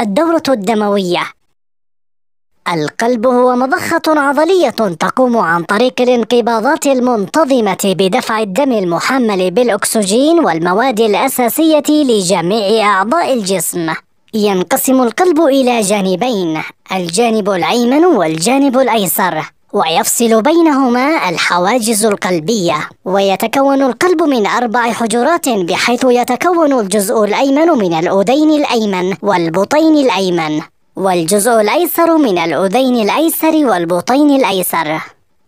الدورة الدموية القلب هو مضخة عضلية تقوم عن طريق الانقباضات المنتظمة بدفع الدم المحمل بالأكسجين والمواد الأساسية لجميع أعضاء الجسم. ينقسم القلب إلى جانبين، الجانب الأيمن والجانب الأيسر. ويفصل بينهما الحواجز القلبية ويتكون القلب من أربع حجرات بحيث يتكون الجزء الأيمن من الأذين الأيمن والبطين الأيمن والجزء الأيسر من الأذين الأيسر والبطين الأيسر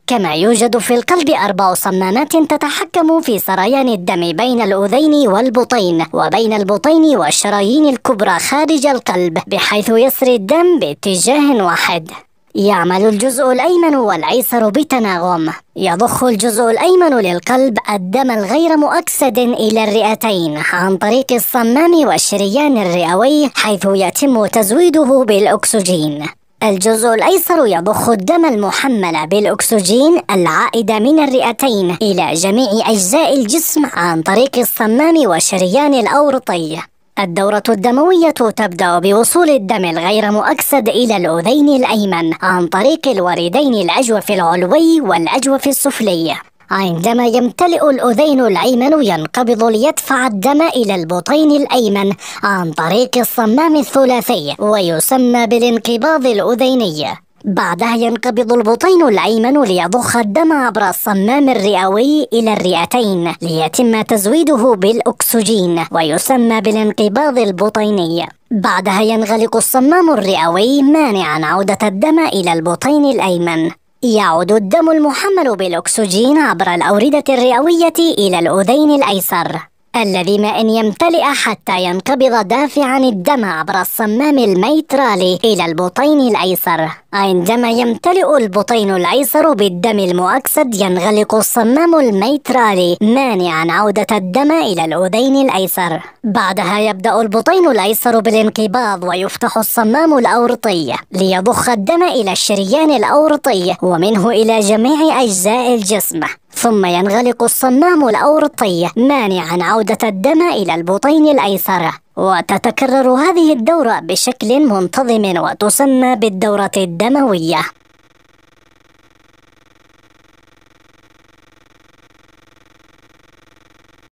كما يوجد في القلب أربع صمامات تتحكم في سريان الدم بين الأذين والبطين وبين البطين والشرايين الكبرى خارج القلب بحيث يسري الدم باتجاه واحد يعمل الجزء الأيمن والأيسر بتناغم يضخ الجزء الأيمن للقلب الدم الغير مؤكسد إلى الرئتين عن طريق الصمام والشريان الرئوي حيث يتم تزويده بالأكسجين الجزء الأيسر يضخ الدم المحمل بالأكسجين العائد من الرئتين إلى جميع أجزاء الجسم عن طريق الصمام والشريان الأورطي الدورة الدموية تبدأ بوصول الدم الغير مؤكسد إلى الأذين الأيمن عن طريق الوريدين الأجوف العلوي والأجوف السفلي عندما يمتلئ الأذين الأيمن ينقبض ليدفع الدم إلى البطين الأيمن عن طريق الصمام الثلاثي ويسمى بالانقباض الأذيني بعدها ينقبض البطين الأيمن ليضخ الدم عبر الصمام الرئوي إلى الرئتين ليتم تزويده بالأكسجين ويسمى بالانقباض البطيني بعدها ينغلق الصمام الرئوي مانعا عودة الدم إلى البطين الأيمن يعود الدم المحمل بالأكسجين عبر الأوردة الرئوية إلى الأذين الأيسر الذي ما إن يمتلئ حتى ينقبض دافعا الدم عبر الصمام الميترالي إلى البطين الأيسر عندما يمتلئ البطين الأيسر بالدم المؤكسد ينغلق الصمام الميترالي مانعا عودة الدم إلى الأذين الأيسر بعدها يبدأ البطين الأيسر بالانقباض ويفتح الصمام الأورطي ليضخ الدم إلى الشريان الأورطي ومنه إلى جميع أجزاء الجسم ثم ينغلق الصمام الأورطي مانعا عودة الدم إلى البطين الأيسر وتتكرر هذه الدورة بشكل منتظم وتسمى بالدورة الدموية